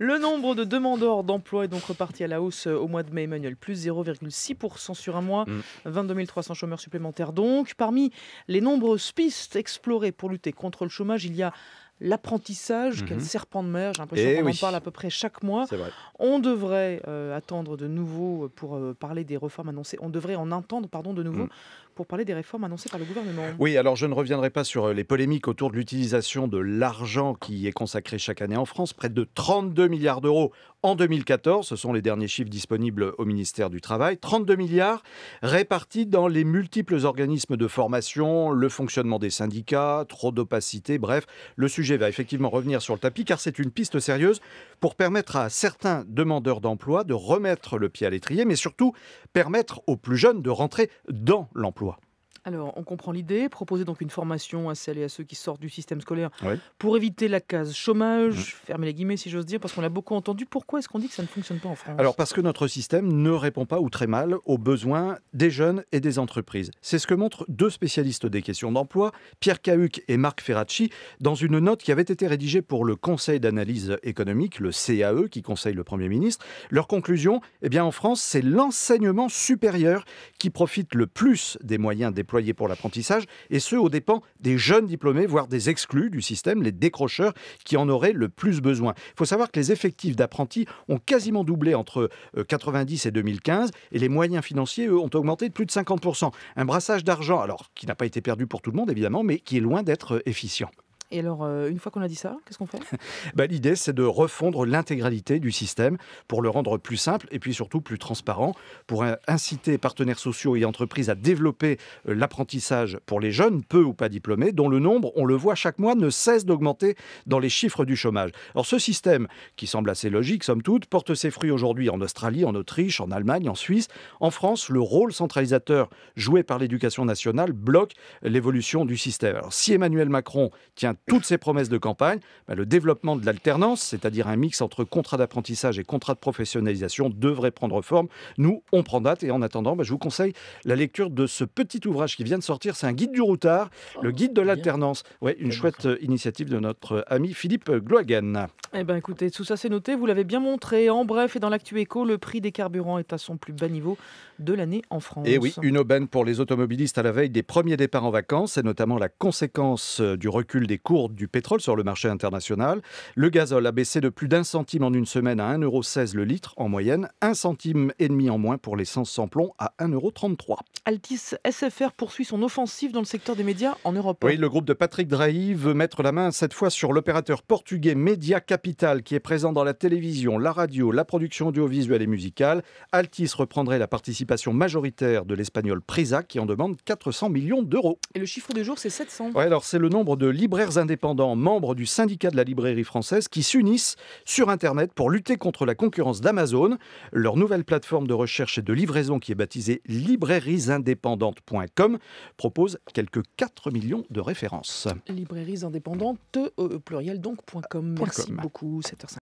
Le nombre de demandeurs d'emploi est donc reparti à la hausse euh, au mois de mai, Emmanuel, plus 0,6% sur un mois, 22 mm. 300 chômeurs supplémentaires donc. Parmi les nombreuses pistes explorées pour lutter contre le chômage, il y a l'apprentissage, quel mhm. serpent de mer, j'ai l'impression eh qu'on en parle à peu près chaque mois. On devrait euh, attendre de nouveau euh, pour euh, parler des réformes annoncées, on devrait en entendre pardon, de nouveau mm. pour parler des réformes annoncées par le gouvernement. Oui, alors je ne reviendrai pas sur les polémiques autour de l'utilisation de l'argent qui est consacré chaque année en France, près de 32 milliards d'euros en 2014, ce sont les derniers chiffres disponibles au ministère du Travail, 32 milliards répartis dans les multiples organismes de formation, le fonctionnement des syndicats, trop d'opacité, bref, le sujet va effectivement revenir sur le tapis car c'est une piste sérieuse pour permettre à certains demandeurs d'emploi de remettre le pied à l'étrier, mais surtout permettre aux plus jeunes de rentrer dans l'emploi. Alors, on comprend l'idée. Proposer donc une formation à celles et à ceux qui sortent du système scolaire pour éviter la case chômage, mm. fermer les guillemets si j'ose dire, parce qu'on l'a beaucoup entendu. Pourquoi est-ce qu'on dit que ça ne fonctionne pas en France Alors, parce que notre système ne répond pas ou très mal aux besoins des jeunes et des entreprises. C'est ce que montrent deux spécialistes des questions d'emploi, Pierre Cahuc et Marc Ferracci, dans une note qui avait été rédigée pour le Conseil d'analyse économique, le CAE, qui conseille le Premier ministre. Leur conclusion, eh bien, en France, c'est l'enseignement supérieur qui profite le plus des moyens des employés pour l'apprentissage, et ce, aux dépens des jeunes diplômés, voire des exclus du système, les décrocheurs qui en auraient le plus besoin. Il faut savoir que les effectifs d'apprentis ont quasiment doublé entre 1990 euh, et 2015, et les moyens financiers, eux, ont augmenté de plus de 50%. Un brassage d'argent, alors qui n'a pas été perdu pour tout le monde, évidemment, mais qui est loin d'être euh, efficient. Et alors, euh, une fois qu'on a dit ça, qu'est-ce qu'on fait bah, L'idée, c'est de refondre l'intégralité du système pour le rendre plus simple et puis surtout plus transparent, pour inciter partenaires sociaux et entreprises à développer euh, l'apprentissage pour les jeunes, peu ou pas diplômés, dont le nombre, on le voit chaque mois, ne cesse d'augmenter dans les chiffres du chômage. Alors ce système, qui semble assez logique, somme toute, porte ses fruits aujourd'hui en Australie, en Autriche, en Allemagne, en Suisse. En France, le rôle centralisateur joué par l'éducation nationale bloque l'évolution du système. Alors si Emmanuel Macron tient toutes ces promesses de campagne, bah, le développement de l'alternance, c'est-à-dire un mix entre contrat d'apprentissage et contrat de professionnalisation, devrait prendre forme. Nous, on prend date et en attendant, bah, je vous conseille la lecture de ce petit ouvrage qui vient de sortir. C'est un guide du routard, oh, le guide de l'alternance. Ouais, une chouette euh, initiative de notre euh, ami Philippe euh, Gloagan. Eh bien écoutez, tout ça c'est noté, vous l'avez bien montré. En bref et dans l'actu éco, le prix des carburants est à son plus bas niveau de l'année en France. Et eh oui, une aubaine pour les automobilistes à la veille des premiers départs en vacances. et notamment la conséquence du recul des cours du pétrole sur le marché international. Le gazole a baissé de plus d'un centime en une semaine à 1,16€ le litre en moyenne, un centime et demi en moins pour l'essence sans plomb à 1,33€. Altis SFR poursuit son offensive dans le secteur des médias en Europe. Oui, le groupe de Patrick Drahi veut mettre la main cette fois sur l'opérateur portugais Media Capital qui est présent dans la télévision, la radio, la production audiovisuelle et musicale. Altis reprendrait la participation majoritaire de l'espagnol Prisa qui en demande 400 millions d'euros. Et le chiffre du jour, c'est 700. Ouais, alors c'est le nombre de libraires indépendants membres du syndicat de la librairie française qui s'unissent sur Internet pour lutter contre la concurrence d'Amazon. Leur nouvelle plateforme de recherche et de livraison qui est baptisée LibrairiesIndépendantes.com propose quelques 4 millions de références. Librairiesindépendantes, euh, pluriel Merci beaucoup 7h50.